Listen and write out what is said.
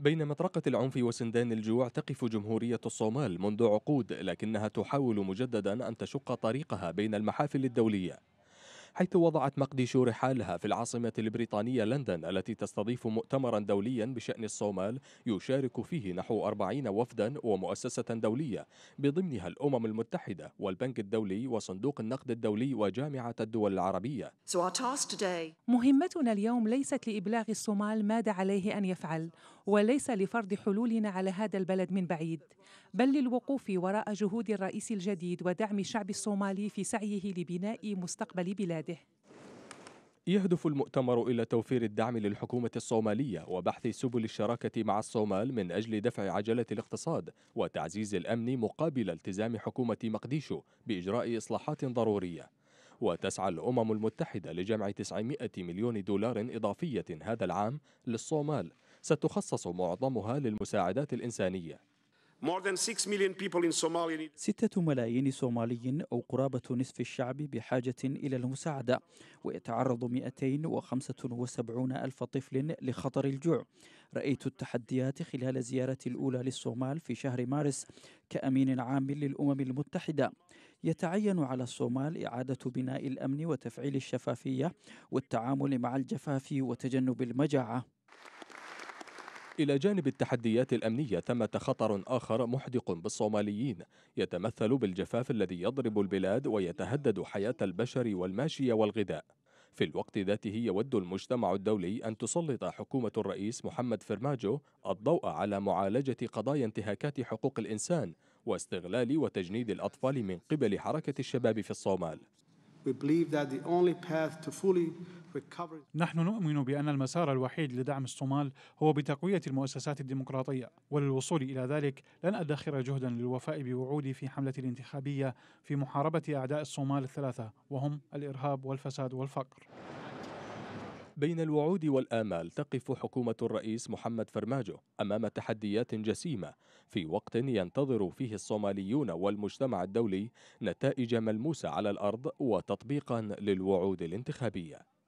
بين مطرقة العنف وسندان الجوع تقف جمهورية الصومال منذ عقود لكنها تحاول مجددا أن تشق طريقها بين المحافل الدولية حيث وضعت مقديشو رحالها في العاصمة البريطانية لندن التي تستضيف مؤتمرا دوليا بشأن الصومال يشارك فيه نحو 40 وفدا ومؤسسة دولية بضمنها الأمم المتحدة والبنك الدولي وصندوق النقد الدولي وجامعة الدول العربية مهمتنا اليوم ليست لإبلاغ الصومال ماذا عليه أن يفعل وليس لفرض حلولنا على هذا البلد من بعيد بل للوقوف وراء جهود الرئيس الجديد ودعم الشعب الصومالي في سعيه لبناء مستقبل بلاده يهدف المؤتمر إلى توفير الدعم للحكومة الصومالية وبحث سبل الشراكة مع الصومال من أجل دفع عجلة الاقتصاد وتعزيز الأمن مقابل التزام حكومة مقديشو بإجراء إصلاحات ضرورية وتسعى الأمم المتحدة لجمع 900 مليون دولار إضافية هذا العام للصومال ستخصص معظمها للمساعدات الإنسانية ستة ملايين صومالي أو قرابة نصف الشعب بحاجة إلى المساعدة ويتعرض 275 ألف طفل لخطر الجوع رأيت التحديات خلال زيارتي الأولى للصومال في شهر مارس كأمين عام للأمم المتحدة يتعين على الصومال إعادة بناء الأمن وتفعيل الشفافية والتعامل مع الجفاف وتجنب المجاعة إلى جانب التحديات الأمنية ثمة خطر آخر محدق بالصوماليين يتمثل بالجفاف الذي يضرب البلاد ويتهدد حياة البشر والماشية والغذاء في الوقت ذاته يود المجتمع الدولي أن تسلط حكومة الرئيس محمد فرماجو الضوء على معالجة قضايا انتهاكات حقوق الإنسان واستغلال وتجنيد الأطفال من قبل حركة الشباب في الصومال نحن نؤمن بأن المسار الوحيد لدعم الصومال هو بتقوية المؤسسات الديمقراطية وللوصول إلى ذلك لن أدخر جهدا للوفاء بوعودي في حملتي الانتخابية في محاربة أعداء الصومال الثلاثة وهم الإرهاب والفساد والفقر بين الوعود والآمال تقف حكومة الرئيس محمد فرماجو أمام تحديات جسيمة في وقت ينتظر فيه الصوماليون والمجتمع الدولي نتائج ملموسة على الأرض وتطبيقا للوعود الانتخابية